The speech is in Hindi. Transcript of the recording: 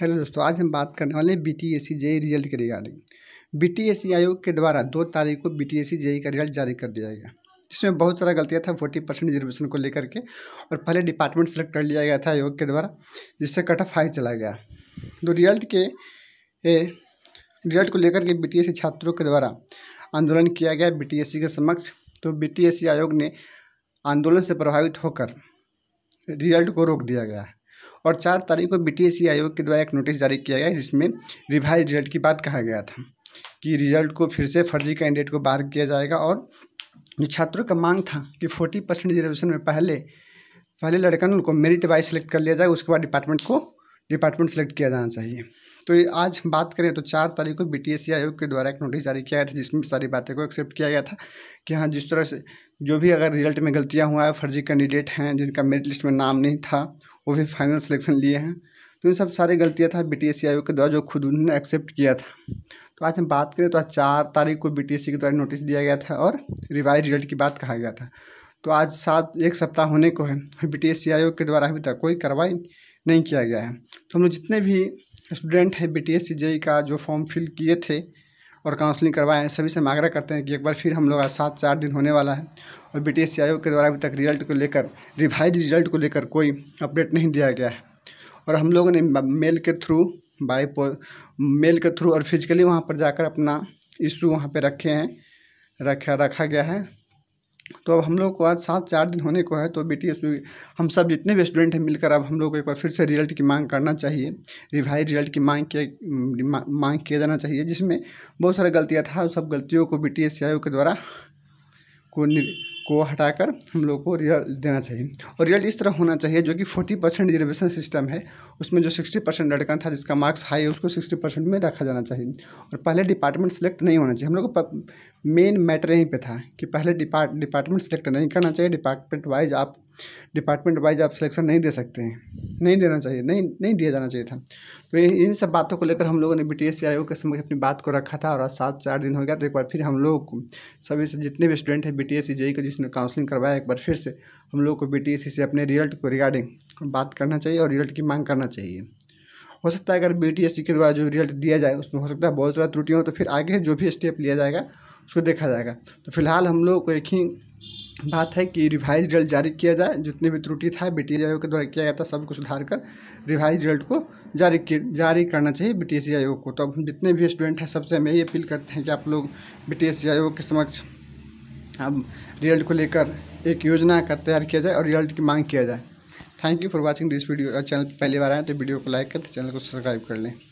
हेलो दोस्तों आज हम बात करने वाले हैं B T S C JE result के regarding B T S C आयोग के द्वारा दो तारीख को B T S C JE का रिजल्ट जारी कर दिया गया जिसमें बहुत सारा गलतियाँ था फोर्टी परसेंट रिजर्वेशन को लेकर के और पहले डिपार्टमेंट सेलेक्ट कर लिया गया था आयोग के द्वारा जिससे कट ऑफ हाई चला गया तो रिजल्ट के रिजल्ट को लेकर के बी टी एस सी छात्रों के द्वारा आंदोलन किया गया बी टी एस सी के समक्ष तो बी टी एस सी आयोग ने आंदोलन से प्रभावित होकर रिजल्ट को रोक दिया गया है और चार तारीख को बीटीएससी e आयोग के द्वारा एक नोटिस जारी किया गया जिसमें रिवाइज रिजल्ट की बात कहा गया था कि रिजल्ट को फिर से फर्जी कैंडिडेट को बाहर किया जाएगा और जो छात्रों का मांग था कि फोर्टी परसेंट रिजर्वेशन में पहले पहले लड़कन को मेरिट वाइज सेलेक्ट कर लिया जाए उसके बाद डिपार्टमेंट को डिपार्टमेंट सेलेक्ट किया जाना चाहिए तो ये आज हम बात करें तो चार तारीख को बी e आयोग के द्वारा एक नोटिस जारी किया गया था जिसमें सारी बातें को एक्सेप्ट किया गया था कि हाँ जिस तरह से जो भी अगर रिजल्ट में गलतियाँ हुआ है फर्जी कैंडिडेट हैं जिनका मेरिट लिस्ट में नाम नहीं था वो भी फाइनल सिलेक्शन लिए हैं तो इन सब सारी गलतियाँ था बी टी के द्वारा जो खुद उन्होंने एक्सेप्ट किया था तो आज हम बात करें तो आज चार तारीख को बी के द्वारा नोटिस दिया गया था और रिवाइज रिजल्ट की बात कहा गया था तो आज सात एक सप्ताह होने को है बी टी के द्वारा अभी तक कोई कार्रवाई नहीं किया गया है तो हम लोग जितने भी स्टूडेंट हैं बी टी e e का जो फॉर्म फिल किए थे और काउंसलिंग करवाए हैं सभी से हम आग्रह करते हैं कि एक बार फिर हम लोग आज सात चार दिन होने वाला है और बी टी एस के द्वारा अभी तक रिजल्ट को लेकर रिवाइज रिजल्ट को लेकर कोई अपडेट नहीं दिया गया है और हम लोगों ने मेल के थ्रू बाई मेल के थ्रू और फिजिकली वहाँ पर जाकर अपना इशू वहाँ पर रखे हैं रखा रखा गया है तो अब हम लोग को आज सात चार दिन होने को है तो बी टी हम सब जितने भी स्टूडेंट हैं मिलकर अब हम लोग को एक बार फिर से रिजल्ट की मांग करना चाहिए रिवाइज रिजल्ट की मांग किया मांग किया जाना चाहिए जिसमें बहुत सारी गलतियाँ था उस सब गलतियों को बी टी के द्वारा को को हटाकर हम लोग को रिजल्ट देना चाहिए और रिजल्ट इस तरह होना चाहिए जो कि फोर्टी परसेंट रिजर्वेशन सिस्टम है उसमें जो सिक्सटी परसेंट लड़का था जिसका मार्क्स हाई है उसको सिक्सटी परसेंट में रखा जाना चाहिए और पहले डिपार्टमेंट सेलेक्ट नहीं होना चाहिए हम लोग को मेन मैटर यहीं पे था कि पहले डिपार्ट डिपार्टमेंट सेलेक्ट नहीं करना चाहिए डिपार्टमेंट वाइज आप डिपार्टमेंट वाइज आप सिलेक्शन नहीं दे सकते हैं नहीं देना चाहिए नहीं नहीं दिया जाना चाहिए था तो इन सब बातों को लेकर हम लोगों ने बी टी एस आयोग के समक्ष अपनी बात को रखा था और आज सात चार दिन हो गया तो एक बार फिर हम लोग को सभी से जितने भी स्टूडेंट हैं बी टी एस जेई का जिसने काउंसलिंग करवाया एक बार फिर से हम लोग को बी टी एस से अपने रिजल्ट को रिगार्डिंग बात करना चाहिए और रिजल्ट की मांग करना चाहिए हो सकता है अगर बी टी एस के द्वारा जो रिजल्ट दिया जाए उसमें हो सकता है बहुत सारा त्रुटियाँ हो तो फिर आगे जो भी स्टेप लिया जाएगा उसको देखा जाएगा तो फिलहाल हम लोग को एक ही बात है कि रिवाइज रिजल्ट जारी किया जाए जितने भी त्रुटि था बी आयोग के द्वारा किया गया था सबको सुधार कर रिवाइज रिजल्ट को जारी जारी करना चाहिए बी आयोग को तो अब जितने भी स्टूडेंट हैं सबसे हमें ये अपील करते हैं कि आप लोग बी आयोग के समक्ष अब रिजल्ट को लेकर एक योजना का तैयार किया जाए और रिजल्ट की मांग किया जाए thank you for watching this video channel पहली बार आए तो वीडियो को लाइक करें चैनल तो को सब्सक्राइब कर लें